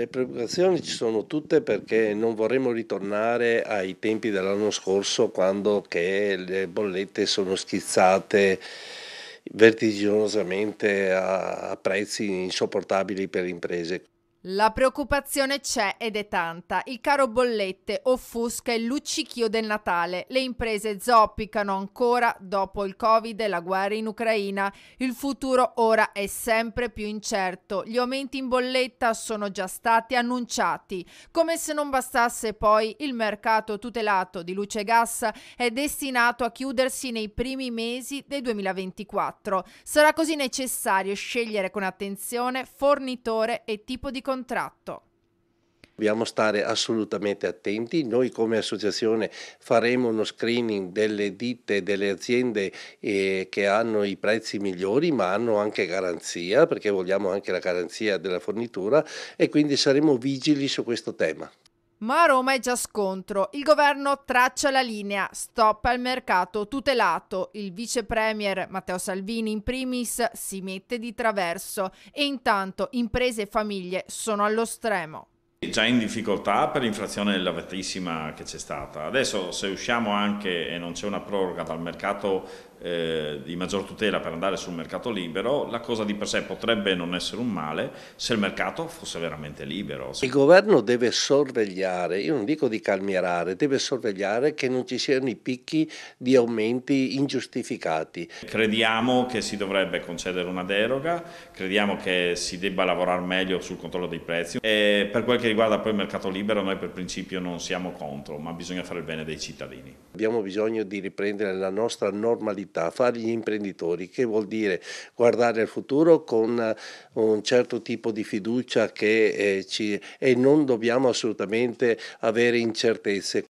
Le preoccupazioni ci sono tutte perché non vorremmo ritornare ai tempi dell'anno scorso quando le bollette sono schizzate vertiginosamente a prezzi insopportabili per le imprese. La preoccupazione c'è ed è tanta. Il caro bollette offusca il luccichio del Natale. Le imprese zoppicano ancora dopo il Covid e la guerra in Ucraina. Il futuro ora è sempre più incerto. Gli aumenti in bolletta sono già stati annunciati. Come se non bastasse poi, il mercato tutelato di luce e gas è destinato a chiudersi nei primi mesi del 2024. Sarà così necessario scegliere con attenzione fornitore e tipo di contratto contratto. Dobbiamo stare assolutamente attenti, noi come associazione faremo uno screening delle ditte, delle aziende eh, che hanno i prezzi migliori ma hanno anche garanzia perché vogliamo anche la garanzia della fornitura e quindi saremo vigili su questo tema. Ma a Roma è già scontro. Il governo traccia la linea, stop al mercato tutelato. Il vice premier Matteo Salvini in primis si mette di traverso e intanto imprese e famiglie sono allo stremo già in difficoltà per l'inflazione elevatissima che c'è stata. Adesso se usciamo anche e non c'è una proroga dal mercato eh, di maggior tutela per andare sul mercato libero, la cosa di per sé potrebbe non essere un male se il mercato fosse veramente libero. Il governo deve sorvegliare, io non dico di calmierare, deve sorvegliare che non ci siano i picchi di aumenti ingiustificati. Crediamo che si dovrebbe concedere una deroga, crediamo che si debba lavorare meglio sul controllo dei prezzi e per quel che che riguarda poi il mercato libero noi per principio non siamo contro, ma bisogna fare il bene dei cittadini. Abbiamo bisogno di riprendere la nostra normalità, fare gli imprenditori, che vuol dire guardare al futuro con eh, un certo tipo di fiducia che, eh, ci, e non dobbiamo assolutamente avere incertezze.